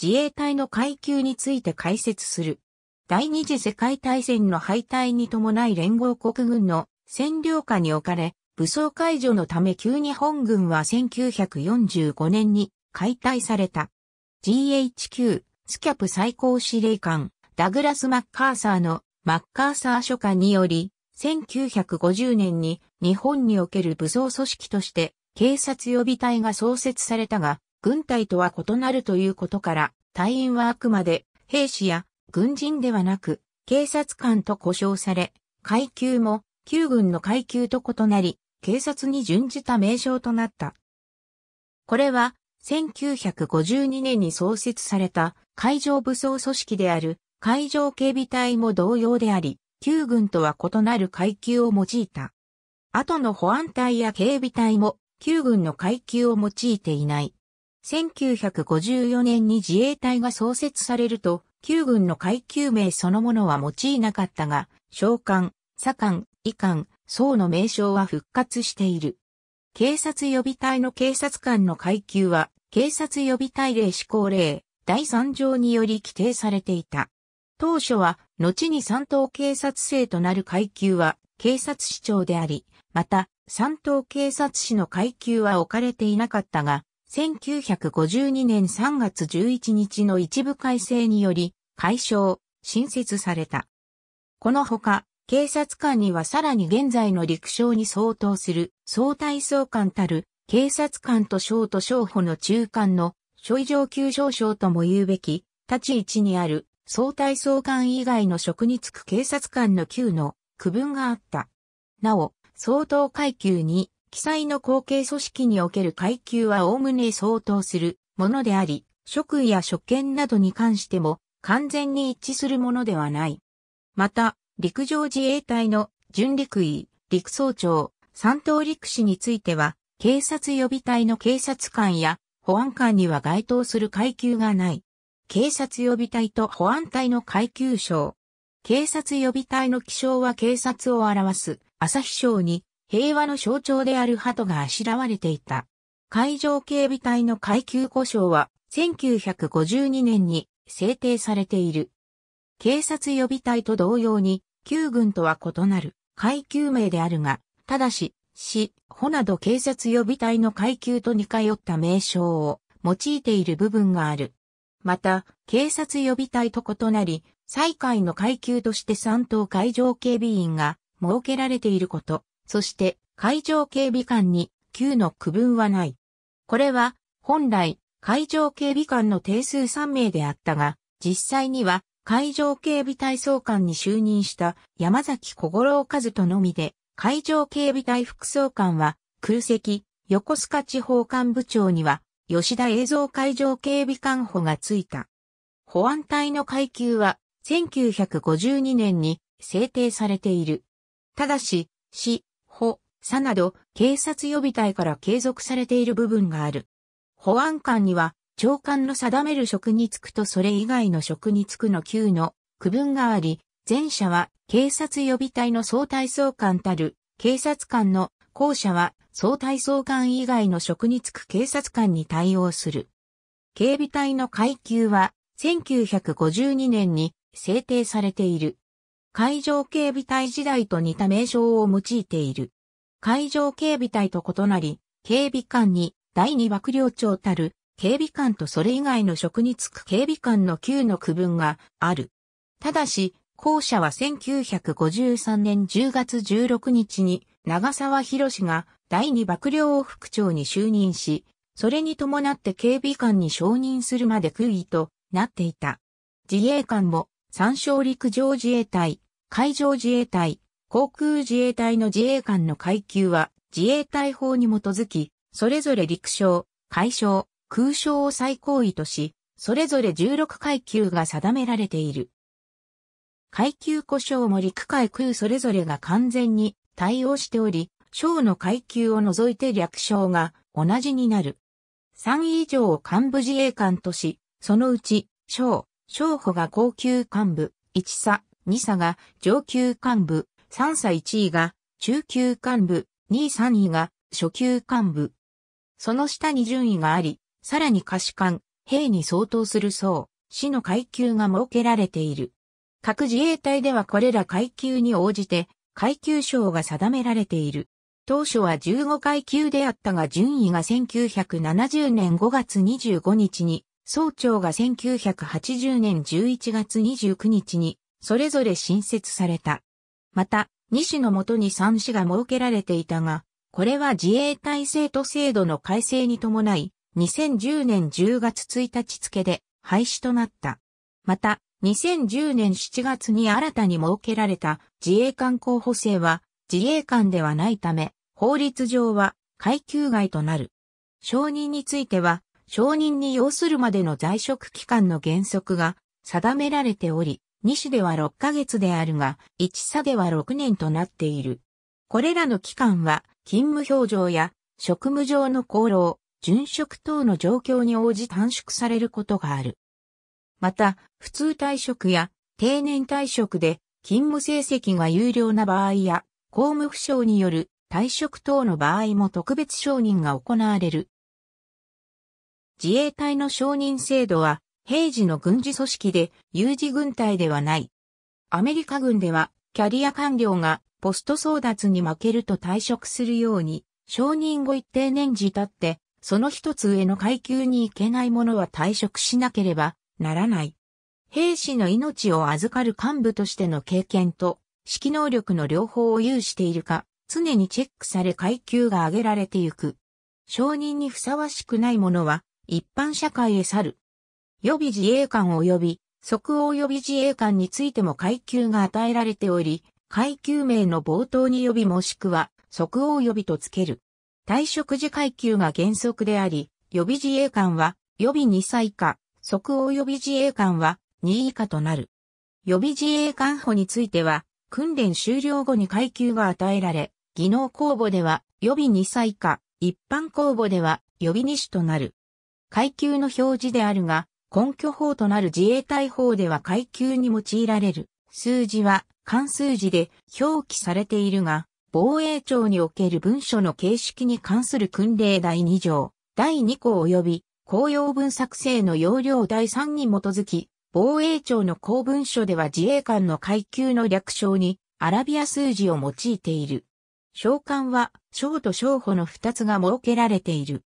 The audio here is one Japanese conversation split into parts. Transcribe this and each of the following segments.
自衛隊の階級について解説する。第二次世界大戦の敗退に伴い連合国軍の占領下に置かれ、武装解除のため旧日本軍は1945年に解体された。GHQ、スキャプ最高司令官、ダグラス・マッカーサーのマッカーサー書簡により、1950年に日本における武装組織として警察予備隊が創設されたが、軍隊とは異なるということから、隊員はあくまで兵士や軍人ではなく、警察官と呼称され、階級も旧軍の階級と異なり、警察に準じた名称となった。これは、1952年に創設された海上武装組織である海上警備隊も同様であり、旧軍とは異なる階級を用いた。後の保安隊や警備隊も旧軍の階級を用いていない。1954年に自衛隊が創設されると、旧軍の階級名そのものは用いなかったが、召喚、左官、医官、僧の名称は復活している。警察予備隊の警察官の階級は、警察予備隊令施行令、第3条により規定されていた。当初は、後に三等警察生となる階級は、警察市長であり、また、三等警察士の階級は置かれていなかったが、1952年3月11日の一部改正により、解消、新設された。このほか、警察官にはさらに現在の陸将に相当する、総体総監たる、警察官と省と省補の中間の、所以上級少将とも言うべき、立ち位置にある、総体総監以外の職に就く警察官の級の区分があった。なお、相当階級に記載の後継組織における階級は概ね相当するものであり、職位や職権などに関しても完全に一致するものではない。また、陸上自衛隊の準陸尉、陸総長、三等陸士については、警察予備隊の警察官や保安官には該当する階級がない。警察予備隊と保安隊の階級章。警察予備隊の気象は警察を表す朝日章に平和の象徴である鳩があしらわれていた。海上警備隊の階級故障は1952年に制定されている。警察予備隊と同様に、旧軍とは異なる階級名であるが、ただし、市、ほなど警察予備隊の階級と似通った名称を用いている部分がある。また、警察予備隊と異なり、最下位の階級として3等海上警備員が設けられていること、そして海上警備官に級の区分はない。これは本来海上警備官の定数3名であったが、実際には海上警備隊総監に就任した山崎小五郎和とのみで、海上警備隊副総監は空席、横須賀地方幹部長には吉田映像海上警備官補がついた。保安隊の階級は1952年に制定されている。ただし、市、佐など警察予備隊から継続されている部分がある。保安官には長官の定める職に就くとそれ以外の職に就くの級の区分があり、前者は警察予備隊の総体総監たる警察官の後者は総体総監以外の職に就く警察官に対応する。警備隊の階級は1952年に制定されている。海上警備隊時代と似た名称を用いている。海上警備隊と異なり、警備官に第二幕僚長たる警備官とそれ以外の職に就く警備官の級の区分がある。ただし、後者は1953年10月16日に長沢博が第二幕僚を副長に就任し、それに伴って警備官に承認するまで空位となっていた。自衛官も、参照陸上自衛隊、海上自衛隊、航空自衛隊の自衛官の階級は自衛隊法に基づき、それぞれ陸将、海将、空将を最高位とし、それぞれ16階級が定められている。階級故障も陸海空それぞれが完全に対応しており、将の階級を除いて略称が同じになる。3位以上を幹部自衛官とし、そのうち、将、将補が高級幹部、1佐、2佐が上級幹部、3歳1位が中級幹部、2位3位が初級幹部。その下に順位があり、さらに下士官、兵に相当する層、死の階級が設けられている。各自衛隊ではこれら階級に応じて、階級賞が定められている。当初は15階級であったが順位が1970年5月25日に、総長が1980年11月29日に、それぞれ新設された。また、西のもとに三市が設けられていたが、これは自衛隊制度制度の改正に伴い、2010年10月1日付で廃止となった。また、2010年7月に新たに設けられた自衛官候補生は自衛官ではないため、法律上は階級外となる。承認については、承認に要するまでの在職期間の原則が定められており、2種では6ヶ月であるが、1差では6年となっている。これらの期間は、勤務表情や、職務上の功労、殉職等の状況に応じ短縮されることがある。また、普通退職や定年退職で勤務成績が有料な場合や、公務不詳による退職等の場合も特別承認が行われる。自衛隊の承認制度は、平時の軍事組織で有事軍隊ではない。アメリカ軍ではキャリア官僚がポスト争奪に負けると退職するように、承認後一定年次経って、その一つ上の階級に行けない者は退職しなければならない。兵士の命を預かる幹部としての経験と、指揮能力の両方を有しているか、常にチェックされ階級が上げられてゆく。承認にふさわしくない者は、一般社会へ去る。予備自衛官及び即応予備自衛官についても階級が与えられており、階級名の冒頭に予備もしくは即応予備とつける。退職時階級が原則であり、予備自衛官は予備2歳以下、即応予備自衛官は2以下となる。予備自衛官補については、訓練終了後に階級が与えられ、技能公募では予備2歳以下、一般公募では予備2種となる。階級の表示であるが、根拠法となる自衛隊法では階級に用いられる数字は漢数字で表記されているが、防衛庁における文書の形式に関する訓令第2条、第2項及び公用文作成の要領第3に基づき、防衛庁の公文書では自衛官の階級の略称にアラビア数字を用いている。将官は、将と将補の二つが設けられている。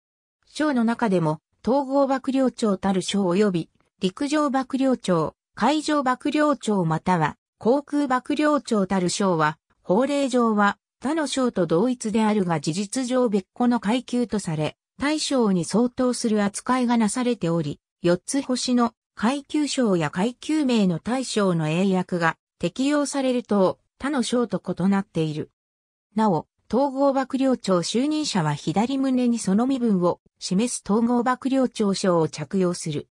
将の中でも、統合幕僚長たる省及び、陸上幕僚長、海上幕僚長または、航空幕僚長たる省は、法令上は、他の省と同一であるが事実上別個の階級とされ、大将に相当する扱いがなされており、四つ星の階級省や階級名の大将の英訳が適用されると他の省と異なっている。なお、統合幕僚長就任者は左胸にその身分を示す統合幕僚長賞を着用する。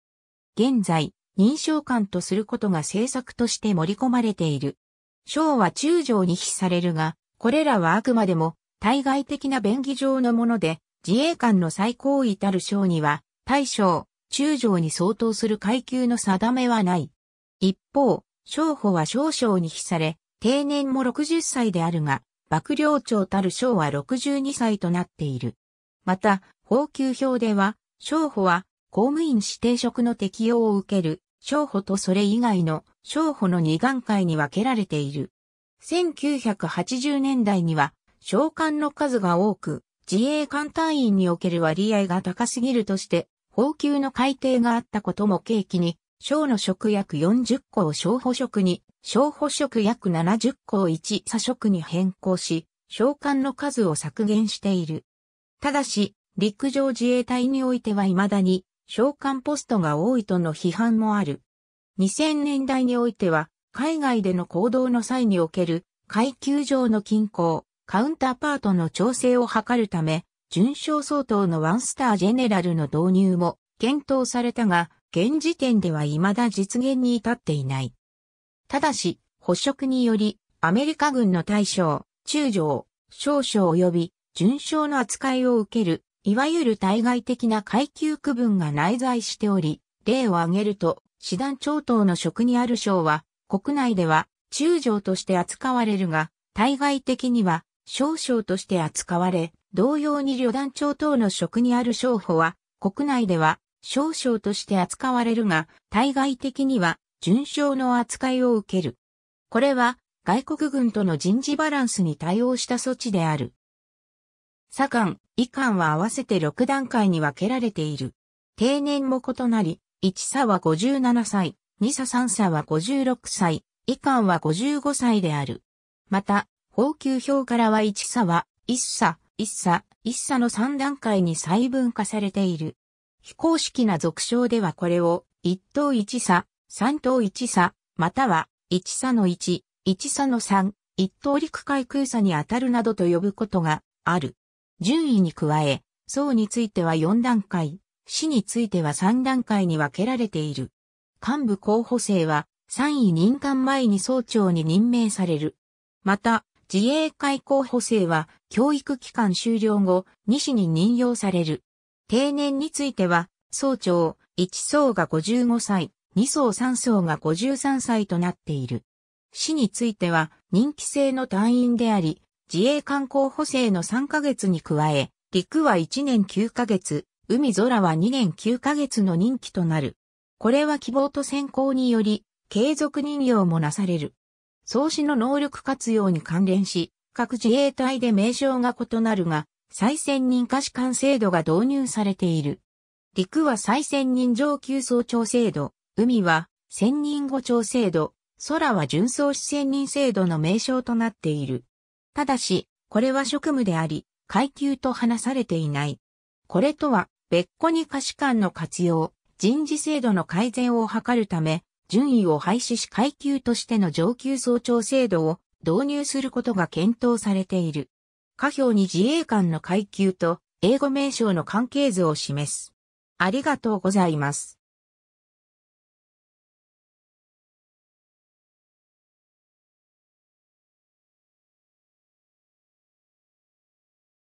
現在、認証官とすることが政策として盛り込まれている。賞は中条に比されるが、これらはあくまでも対外的な便宜上のもので、自衛官の最高位たる賞には、大将、中将に相当する階級の定めはない。一方、将補は少将に比され、定年も60歳であるが、幕僚長たる昭は62歳となっている。また、報級表では、商補は公務員指定職の適用を受ける商補とそれ以外の商補の2段階に分けられている。1980年代には、召官の数が多く、自衛艦隊員における割合が高すぎるとして、報級の改定があったことも契機に、小の食約40個を小補食に、小補食約70個を1左食に変更し、召喚の数を削減している。ただし、陸上自衛隊においては未だに、召喚ポストが多いとの批判もある。2000年代においては、海外での行動の際における、階級上の均衡、カウンターパートの調整を図るため、準将相当のワンスタージェネラルの導入も検討されたが、現時点では未だ実現に至っていない。ただし、捕食により、アメリカ軍の大将、中将、少将及び、順将の扱いを受ける、いわゆる対外的な階級区分が内在しており、例を挙げると、師団長等の職にある将は、国内では中将として扱われるが、対外的には少将として扱われ、同様に旅団長等の職にある将補は、国内では少将として扱われるが、対外的には順将の扱いを受ける。これは外国軍との人事バランスに対応した措置である。左官、以官は合わせて6段階に分けられている。定年も異なり、1差は57歳、2差3差は56歳、以官は55歳である。また、法給表からは1差は、1差、1差、1差の3段階に細分化されている。非公式な俗称ではこれを、一等一差、三等一差、または、一差の一、一差の三、一等陸海空差に当たるなどと呼ぶことがある。順位に加え、層については4段階、市については3段階に分けられている。幹部候補生は、3位任官前に総長に任命される。また、自衛隊候補生は、教育期間終了後、2市に任用される。定年については、総長、一層が55歳、二層三層が53歳となっている。死については、任期制の隊員であり、自衛官候補生の3ヶ月に加え、陸は1年9ヶ月、海空は2年9ヶ月の任期となる。これは希望と選考により、継続任用もなされる。創始の能力活用に関連し、各自衛隊で名称が異なるが、再選任可視官制度が導入されている。陸は再選任上級総長制度、海は選任後長制度、空は純走視選任制度の名称となっている。ただし、これは職務であり、階級と話されていない。これとは、別個に可視官の活用、人事制度の改善を図るため、順位を廃止し階級としての上級総長制度を導入することが検討されている。下表に自衛官の階級と英語名称の関係図を示す。ありがとうございます。